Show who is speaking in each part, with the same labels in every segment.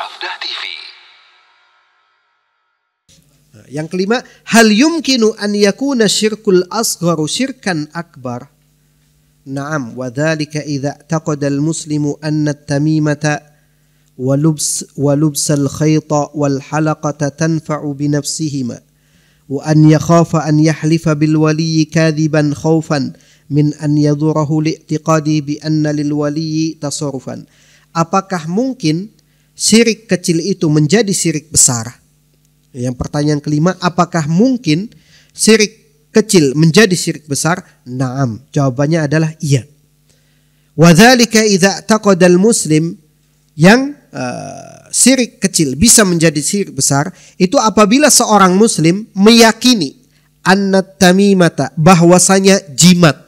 Speaker 1: Sabda TV. Yang kelima, hal yumkinu an yakuna syirkul asgharu syirkan akbar. Naam, wa dhalika idza taqada al-muslimu anna at-tamimata wa lubs wa lubsal khayta wal halaqata tanfa'u bi nafsihima wa an yakhafa an yahlifa bil waliyyi kadiban khawfan min an yadurahu li'tiqadi bi anna lil waliyyi tasarrufan. Apakah mungkin Sirik kecil itu menjadi sirik besar? Yang pertanyaan kelima, apakah mungkin sirik kecil menjadi sirik besar? Naam, jawabannya adalah iya. Wadhalika idza taqadal muslim yang uh, eh, syirik kecil bisa menjadi sirik besar itu apabila seorang muslim meyakini annatamimata bahwasanya jimat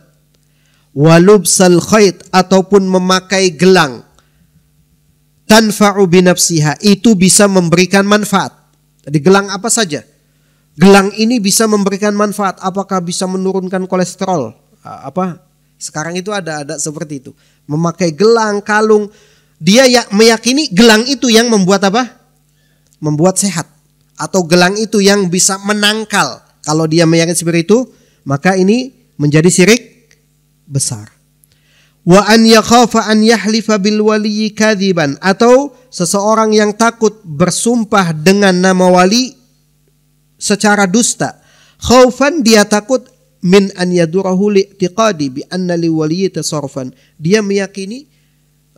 Speaker 1: walubsal khait ataupun memakai gelang tanfa'u binafsiha itu bisa memberikan manfaat. Jadi gelang apa saja? Gelang ini bisa memberikan manfaat. Apakah bisa menurunkan kolesterol? Apa? Sekarang itu ada ada seperti itu. Memakai gelang, kalung, dia ya meyakini gelang itu yang membuat apa? Membuat sehat. Atau gelang itu yang bisa menangkal. Kalau dia meyakini seperti itu, maka ini menjadi sirik besar wa an yakhafa an yahlifa bil waliyi kadiban atau seseorang yang takut bersumpah dengan nama wali secara dusta khaufan dia takut min an yadurahu li'tiqadi bi anna li waliyyi tasarrufan dia meyakini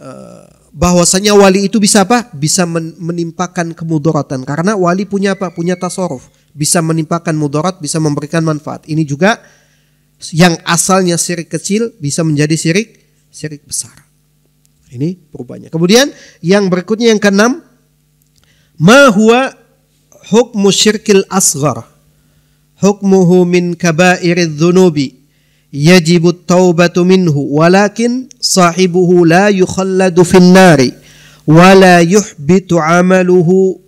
Speaker 1: uh, bahwasanya wali itu bisa apa bisa menimpakan kemudaratan karena wali punya apa punya tasarruf bisa menimpakan mudarat bisa memberikan manfaat ini juga yang asalnya sirik kecil bisa menjadi sirik syirik besar. Ini perubahannya. Kemudian yang berikutnya yang keenam, ma huwa hukmu syirkil asghar. Hukmuhu min kabairiz dzunubi Yajibu taubatu minhu walakin sahibuhu la yukhalladu fin nari wala yuhbitu amaluhu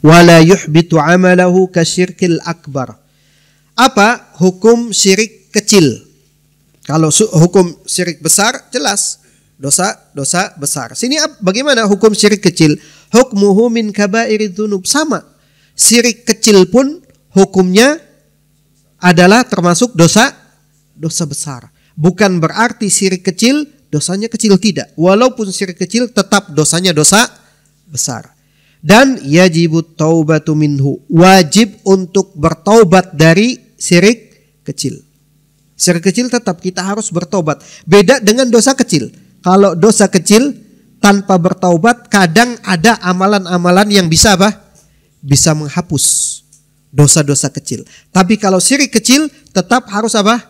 Speaker 1: wala yuhbitu amalahu kasyirkil akbar. Apa hukum syirik kecil? Kalau hukum syirik besar jelas dosa dosa besar. Sini bagaimana hukum syirik kecil? Hukmuhu min kabairi dzunub sama. Syirik kecil pun hukumnya adalah termasuk dosa dosa besar. Bukan berarti syirik kecil dosanya kecil tidak. Walaupun syirik kecil tetap dosanya dosa besar. Dan yajibut taubatu minhu. Wajib untuk bertaubat dari syirik kecil. Syirik kecil tetap kita harus bertobat. Beda dengan dosa kecil. Kalau dosa kecil tanpa bertobat kadang ada amalan-amalan yang bisa apa? Bisa menghapus dosa-dosa kecil. Tapi kalau syirik kecil tetap harus apa?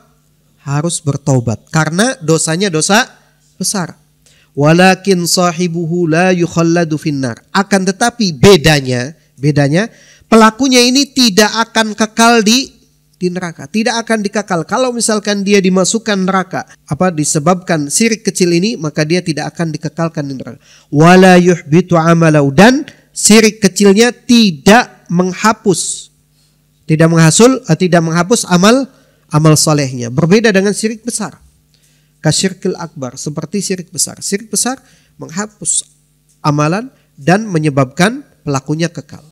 Speaker 1: Harus bertobat. karena dosanya dosa besar. Walakin sahibuhu la yukhalladu finnar. Akan tetapi bedanya, bedanya pelakunya ini tidak akan kekal di di neraka, tidak akan dikekal. Kalau misalkan dia dimasukkan neraka, apa disebabkan sirik kecil ini, maka dia tidak akan dikekalkan di neraka. Wala yuhbitu amalau dan sirik kecilnya tidak menghapus, tidak menghasil, eh, tidak menghapus amal amal solehnya. Berbeda dengan sirik besar, kasyirkil akbar, seperti sirik besar. Sirik besar menghapus amalan dan menyebabkan pelakunya kekal.